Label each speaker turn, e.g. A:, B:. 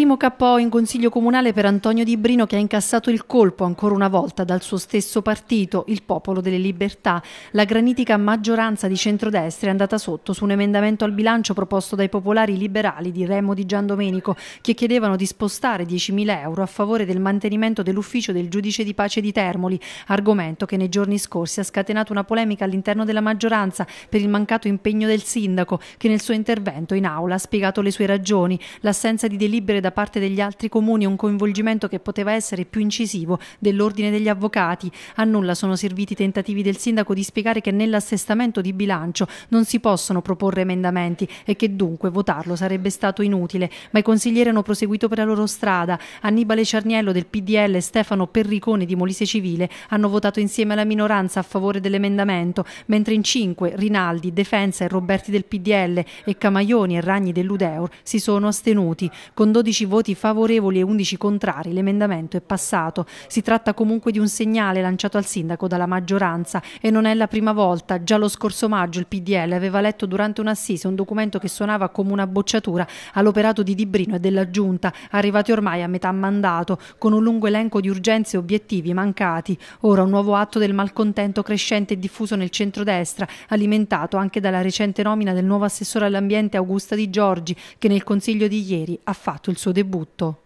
A: Primo KO in Consiglio Comunale per Antonio Di Brino che ha incassato il colpo ancora una volta dal suo stesso partito, il Popolo delle Libertà. La granitica maggioranza di centrodestra è andata sotto su un emendamento al bilancio proposto dai popolari liberali di Remo di Giandomenico che chiedevano di spostare 10.000 euro a favore del mantenimento dell'ufficio del giudice di pace di Termoli, argomento che nei giorni scorsi ha scatenato una polemica all'interno della maggioranza per il mancato impegno del sindaco che nel suo intervento in aula ha spiegato le sue ragioni, l'assenza di delibere da da parte degli altri comuni un coinvolgimento che poteva essere più incisivo dell'ordine degli avvocati. A nulla sono serviti i tentativi del sindaco di spiegare che nell'assestamento di bilancio non si possono proporre emendamenti e che dunque votarlo sarebbe stato inutile, ma i consiglieri hanno proseguito per la loro strada. Annibale Cerniello del PDL e Stefano Perricone di Molise Civile hanno votato insieme alla minoranza a favore dell'emendamento, mentre in cinque Rinaldi, Defensa e Roberti del PDL e Camaioni e Ragni dell'Udeur si sono astenuti. Con 12 16 voti favorevoli e 11 contrari l'emendamento è passato. Si tratta comunque di un segnale lanciato al sindaco dalla maggioranza e non è la prima volta. Già lo scorso maggio il PDL aveva letto durante un'assise un documento che suonava come una bocciatura all'operato di Dibrino e della Giunta, arrivati ormai a metà mandato, con un lungo elenco di urgenze e obiettivi mancati. Ora un nuovo atto del malcontento crescente e diffuso nel centrodestra, alimentato anche dalla recente nomina del nuovo assessore all'ambiente Augusta Di Giorgi, che nel Consiglio di ieri ha fatto il suo suo debutto.